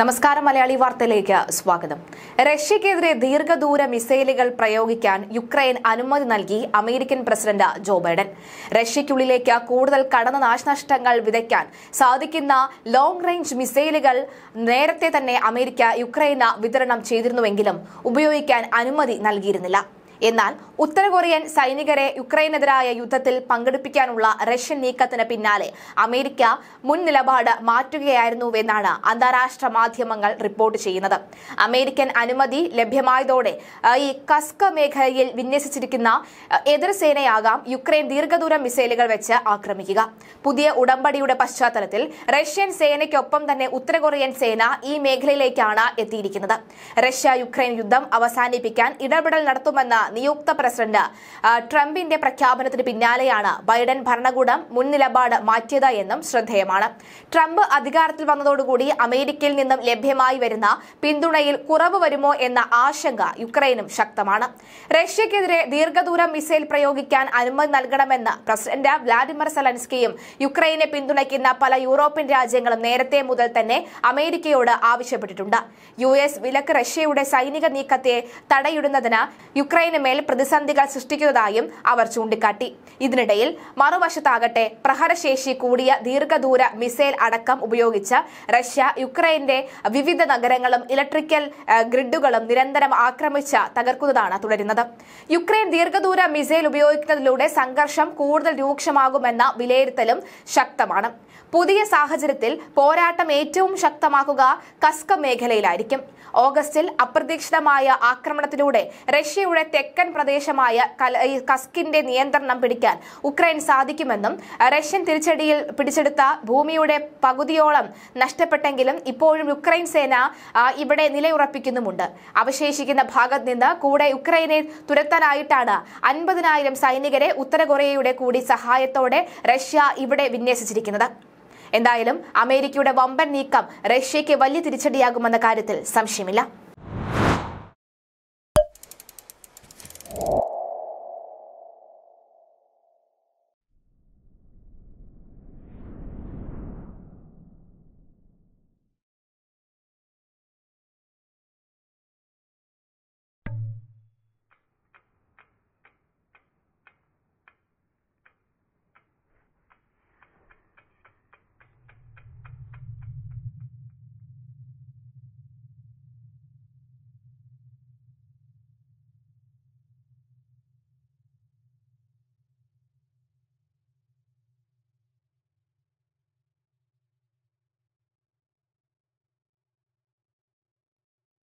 നമസ്കാരം മലയാളി വാർത്തയിലേക്ക് സ്വാഗതം റഷ്യക്കെതിരെ ദീർഘദൂര മിസൈലുകൾ പ്രയോഗിക്കാൻ യുക്രൈൻ അനുമതി നൽകി അമേരിക്കൻ പ്രസിഡന്റ് ജോ ബൈഡൻ റഷ്യയ്ക്കുള്ളിലേക്ക് കൂടുതൽ കടന്ന നാശനഷ്ടങ്ങൾ വിതയ്ക്കാൻ സാധിക്കുന്ന ലോങ് റേഞ്ച് മിസൈലുകൾ നേരത്തെ തന്നെ അമേരിക്ക യുക്രൈന് വിതരണം ചെയ്തിരുന്നുവെങ്കിലും ഉപയോഗിക്കാൻ അനുമതി നൽകിയിരുന്നില്ല എന്നാൽ ഉത്തര കൊറിയൻ സൈനികരെ യുക്രൈനെതിരായ യുദ്ധത്തിൽ പങ്കെടുപ്പിക്കാനുള്ള റഷ്യൻ നീക്കത്തിന് പിന്നാലെ അമേരിക്ക മുൻ നിലപാട് മാറ്റുകയായിരുന്നുവെന്നാണ് അന്താരാഷ്ട്ര മാധ്യമങ്ങൾ റിപ്പോർട്ട് ചെയ്യുന്നത് അമേരിക്കൻ അനുമതി ലഭ്യമായതോടെ ഈ കസ്ക മേഖലയിൽ വിന്യസിച്ചിരിക്കുന്ന എതിർസേനയാകാം യുക്രൈൻ ദീർഘദൂര മിസൈലുകൾ വെച്ച് ആക്രമിക്കുക പുതിയ ഉടമ്പടിയുടെ പശ്ചാത്തലത്തിൽ റഷ്യൻ സേനയ്ക്കൊപ്പം തന്നെ ഉത്തര കൊറിയൻ സേന ഈ മേഖലയിലേക്കാണ് എത്തിയിരിക്കുന്നത് റഷ്യ യുക്രൈൻ യുദ്ധം അവസാനിപ്പിക്കാൻ ഇടപെടൽ നടത്തുമെന്ന് നിയുക്ത പ്രസിഡന്റ് ട്രംപിന്റെ പ്രഖ്യാപനത്തിന് പിന്നാലെയാണ് ബൈഡൻ ഭരണകൂടം മുൻ നിലപാട് മാറ്റിയത് എന്നും ശ്രദ്ധേയമാണ് ട്രംപ് അധികാരത്തിൽ വന്നതോടുകൂടി അമേരിക്കയിൽ നിന്നും ലഭ്യമായി വരുന്ന പിന്തുണയിൽ കുറവ് വരുമോ എന്ന ആശങ്ക യുക്രൈനും ശക്തമാണ് റഷ്യക്കെതിരെ ദീർഘദൂര മിസൈൽ പ്രയോഗിക്കാൻ അനുമതി നൽകണമെന്ന് പ്രസിഡന്റ് വ്ളാഡിമിർ സലൻസ്കിയും യുക്രൈനെ പിന്തുണയ്ക്കുന്ന പല യൂറോപ്യൻ രാജ്യങ്ങളും നേരത്തെ മുതൽ തന്നെ അമേരിക്കയോട് ആവശ്യപ്പെട്ടിട്ടുണ്ട് യു എസ് വിലക്ക് റഷ്യയുടെ സൈനിക നീക്കത്തെ തടയിടുന്നതിന് യുക്രൈന് മേൽ പ്രതിസന്ധി പ്രതിസന്ധികൾ സൃഷ്ടിക്കുന്നതായും അവർ ചൂണ്ടിക്കാട്ടി ഇതിനിടയിൽ മറുവശത്താകട്ടെ പ്രഹരശേഷി കൂടിയ ദീർഘദൂര മിസൈൽ അടക്കം ഉപയോഗിച്ച് റഷ്യ യുക്രൈന്റെ വിവിധ നഗരങ്ങളും ഇലക്ട്രിക്കൽ ഗ്രിഡുകളും നിരന്തരം ആക്രമിച്ച് തകർക്കുന്നതാണ് തുടരുന്നത് യുക്രൈൻ ദീർഘദൂര മിസൈൽ ഉപയോഗിക്കുന്നതിലൂടെ സംഘർഷം കൂടുതൽ രൂക്ഷമാകുമെന്ന വിലയിരുത്തലും ശക്തമാണ് പുതിയ സാഹചര്യത്തിൽ പോരാട്ടം ഏറ്റവും ശക്തമാക്കുക കസ്ക മേഖലയിലായിരിക്കും ഓഗസ്റ്റിൽ അപ്രതീക്ഷിതമായ ആക്രമണത്തിലൂടെ റഷ്യയുടെ തെക്കൻ പ്രദേശമായ കസ്കിന്റെ നിയന്ത്രണം പിടിക്കാൻ ഉക്രൈൻ സാധിക്കുമെന്നും റഷ്യൻ തിരിച്ചടിയിൽ പിടിച്ചെടുത്ത ഭൂമിയുടെ പകുതിയോളം നഷ്ടപ്പെട്ടെങ്കിലും ഇപ്പോഴും ഉക്രൈൻ സേന ഇവിടെ നിലയുറപ്പിക്കുന്നുമുണ്ട് അവശേഷിക്കുന്ന ഭാഗത്ത് നിന്ന് കൂടെ ഉക്രൈനെ തുരത്താനായിട്ടാണ് അൻപതിനായിരം സൈനികരെ ഉത്തര കൊറിയയുടെ കൂടി സഹായത്തോടെ റഷ്യ ഇവിടെ വിന്യസിച്ചിരിക്കുന്നത് എന്തായാലും അമേരിക്കയുടെ വമ്പൻ നീക്കം റഷ്യയ്ക്ക് വലിയ തിരിച്ചടിയാകുമെന്ന കാര്യത്തിൽ സംശയമില്ല